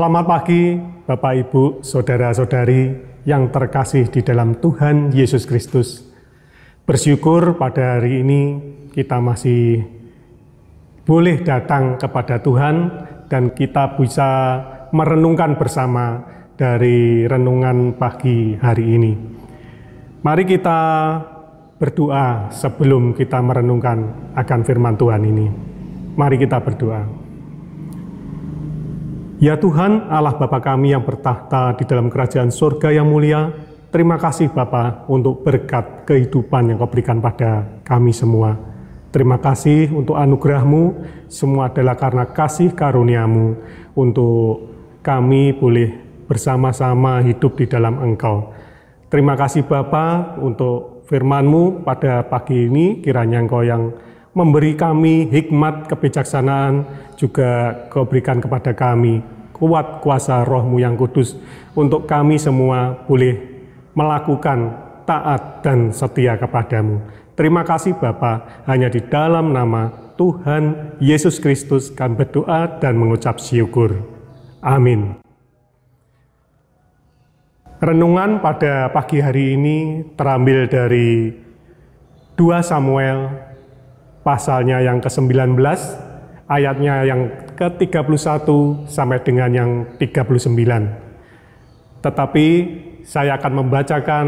Selamat pagi, Bapak, Ibu, saudara-saudari yang terkasih di dalam Tuhan Yesus Kristus. Bersyukur pada hari ini kita masih boleh datang kepada Tuhan, dan kita bisa merenungkan bersama dari renungan pagi hari ini. Mari kita berdoa sebelum kita merenungkan akan firman Tuhan ini. Mari kita berdoa. Ya Tuhan, Allah Bapa kami yang bertahta di dalam kerajaan surga yang mulia, terima kasih Bapa untuk berkat kehidupan yang kau berikan pada kami semua. Terima kasih untuk anugerahmu, semua adalah karena kasih karuniamu untuk kami boleh bersama-sama hidup di dalam engkau. Terima kasih Bapa untuk firmanmu pada pagi ini, kiranya engkau yang memberi kami hikmat kebijaksanaan, juga kau berikan kepada kami kuat kuasa rohmu yang kudus, untuk kami semua boleh melakukan taat dan setia kepadamu. Terima kasih Bapa, hanya di dalam nama Tuhan Yesus Kristus kami berdoa dan mengucap syukur. Amin. Renungan pada pagi hari ini terambil dari 2 Samuel pasalnya yang ke-19, ayatnya yang ke-31 sampai dengan yang 39. Tetapi saya akan membacakan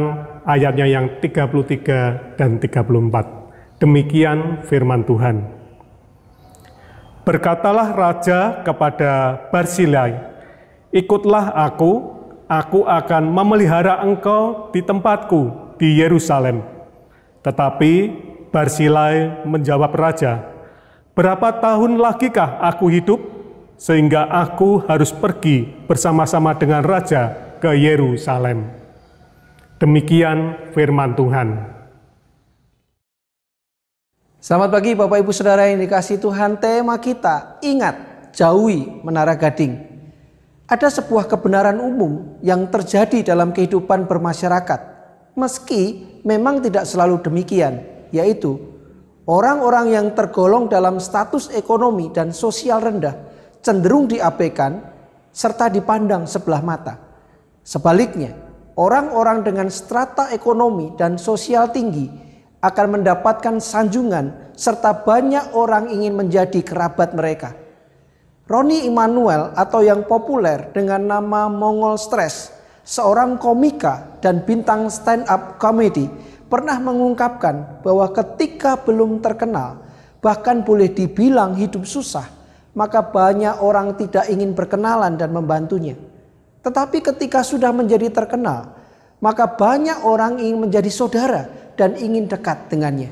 ayatnya yang 33 dan 34. Demikian firman Tuhan. Berkatalah raja kepada Barsilai, "Ikutlah aku, aku akan memelihara engkau di tempatku di Yerusalem." Tetapi Barsilai menjawab raja, Berapa tahun kah aku hidup sehingga aku harus pergi bersama-sama dengan raja ke Yerusalem? Demikian firman Tuhan. Selamat pagi Bapak Ibu Saudara yang dikasih Tuhan. Tema kita, ingat, jauhi menara gading. Ada sebuah kebenaran umum yang terjadi dalam kehidupan bermasyarakat. Meski memang tidak selalu demikian, yaitu orang-orang yang tergolong dalam status ekonomi dan sosial rendah cenderung diabaikan serta dipandang sebelah mata. Sebaliknya, orang-orang dengan strata ekonomi dan sosial tinggi akan mendapatkan sanjungan serta banyak orang ingin menjadi kerabat mereka. Roni Immanuel atau yang populer dengan nama Mongol Stress, seorang komika dan bintang stand-up comedy pernah mengungkapkan bahwa ketika belum terkenal, bahkan boleh dibilang hidup susah, maka banyak orang tidak ingin berkenalan dan membantunya. Tetapi ketika sudah menjadi terkenal, maka banyak orang ingin menjadi saudara dan ingin dekat dengannya.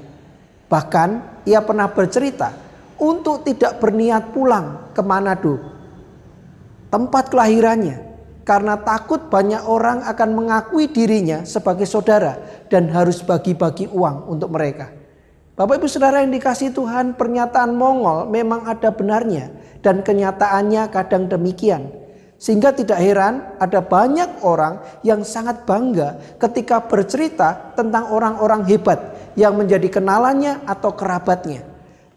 Bahkan ia pernah bercerita untuk tidak berniat pulang ke Manado, tempat kelahirannya, karena takut banyak orang akan mengakui dirinya sebagai saudara dan harus bagi-bagi uang untuk mereka. Bapak ibu saudara yang dikasih Tuhan pernyataan Mongol memang ada benarnya dan kenyataannya kadang demikian. Sehingga tidak heran ada banyak orang yang sangat bangga ketika bercerita tentang orang-orang hebat yang menjadi kenalannya atau kerabatnya.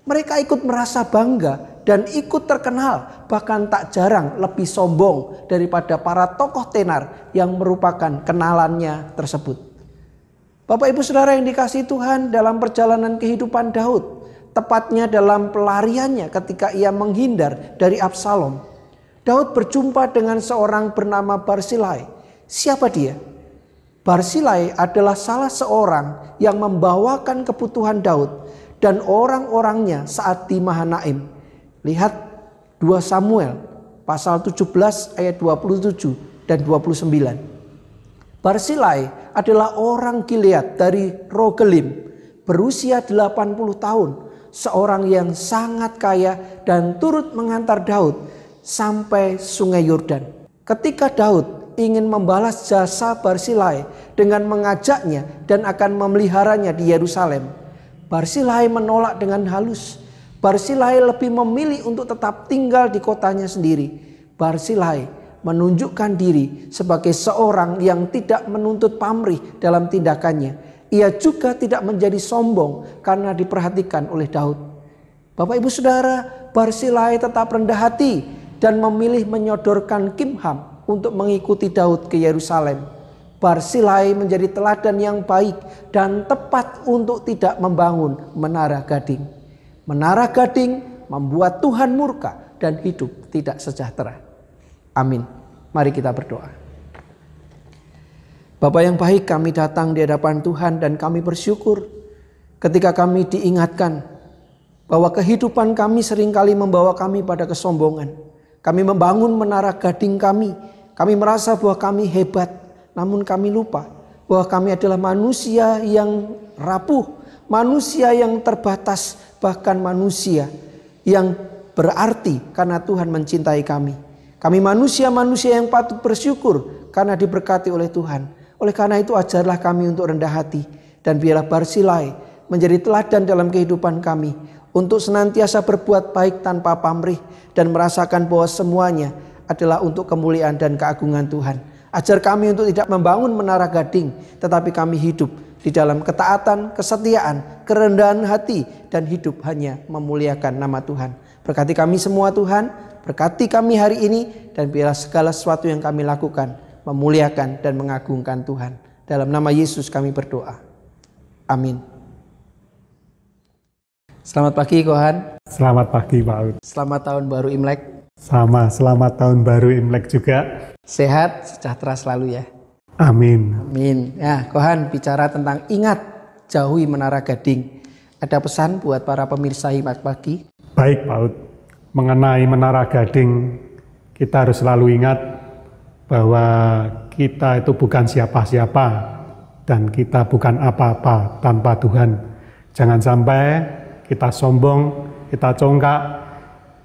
Mereka ikut merasa bangga dan ikut terkenal, bahkan tak jarang lebih sombong daripada para tokoh tenar yang merupakan kenalannya tersebut. Bapak Ibu Saudara yang dikasih Tuhan dalam perjalanan kehidupan Daud, tepatnya dalam pelariannya ketika ia menghindar dari Absalom. Daud berjumpa dengan seorang bernama Barsilai. Siapa dia? Barsilai adalah salah seorang yang membawakan kebutuhan Daud dan orang-orangnya saat di Mahanaim. Lihat 2 Samuel pasal 17 ayat 27 dan 29. Barsilai adalah orang Gilead dari Rogelim berusia 80 tahun, seorang yang sangat kaya dan turut mengantar Daud sampai Sungai Yordan. Ketika Daud ingin membalas jasa Barsilai dengan mengajaknya dan akan memeliharanya di Yerusalem, Barsilai menolak dengan halus Barsilai lebih memilih untuk tetap tinggal di kotanya sendiri. Barsilai menunjukkan diri sebagai seorang yang tidak menuntut pamrih dalam tindakannya. Ia juga tidak menjadi sombong karena diperhatikan oleh Daud. Bapak ibu saudara, Barsilai tetap rendah hati dan memilih menyodorkan Kimham untuk mengikuti Daud ke Yerusalem. Barsilai menjadi teladan yang baik dan tepat untuk tidak membangun menara gading. Menara gading membuat Tuhan murka dan hidup tidak sejahtera. Amin. Mari kita berdoa. Bapak yang baik, kami datang di hadapan Tuhan dan kami bersyukur ketika kami diingatkan bahwa kehidupan kami seringkali membawa kami pada kesombongan. Kami membangun menara gading kami. Kami merasa bahwa kami hebat, namun kami lupa bahwa kami adalah manusia yang rapuh, manusia yang terbatas, bahkan manusia yang berarti karena Tuhan mencintai kami. Kami manusia-manusia yang patut bersyukur karena diberkati oleh Tuhan. Oleh karena itu ajarlah kami untuk rendah hati dan biarlah Barsilai menjadi teladan dalam kehidupan kami untuk senantiasa berbuat baik tanpa pamrih dan merasakan bahwa semuanya adalah untuk kemuliaan dan keagungan Tuhan. Ajar kami untuk tidak membangun menara gading, tetapi kami hidup di dalam ketaatan, kesetiaan, kerendahan hati, dan hidup hanya memuliakan nama Tuhan. Berkati kami semua Tuhan, berkati kami hari ini, dan biarlah segala sesuatu yang kami lakukan memuliakan dan mengagungkan Tuhan. Dalam nama Yesus kami berdoa. Amin. Selamat pagi Kohan. Selamat pagi Pak Ud. Selamat tahun baru Imlek. Sama, selamat tahun baru Imlek juga. Sehat, sejahtera selalu ya. Amin. Amin. Ya, Kohan bicara tentang ingat, jauhi menara gading. Ada pesan buat para pemirsa Himat Pagi? Baik, Paut. Mengenai menara gading, kita harus selalu ingat bahwa kita itu bukan siapa-siapa dan kita bukan apa-apa tanpa Tuhan. Jangan sampai kita sombong, kita congkak,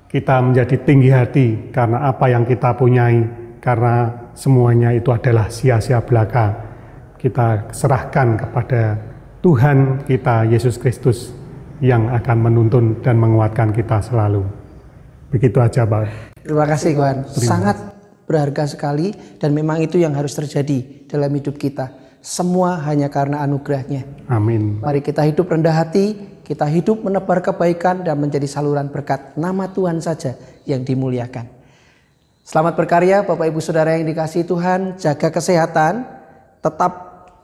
kita menjadi tinggi hati karena apa yang kita punyai, karena semuanya itu adalah sia-sia belaka. Kita serahkan kepada Tuhan kita Yesus Kristus yang akan menuntun dan menguatkan kita selalu. Begitu aja, Pak. Terima kasih, Tuhan. Sangat berharga sekali dan memang itu yang harus terjadi dalam hidup kita. Semua hanya karena anugerahnya. Amin. Mari kita hidup rendah hati, kita hidup menebar kebaikan dan menjadi saluran berkat. Nama Tuhan saja yang dimuliakan. Selamat berkarya Bapak Ibu Saudara yang dikasih Tuhan, jaga kesehatan, tetap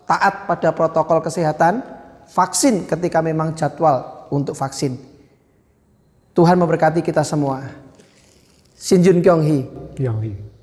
taat pada protokol kesehatan, vaksin ketika memang jadwal untuk vaksin. Tuhan memberkati kita semua. Jun Kyung Hee. Kyong Hee.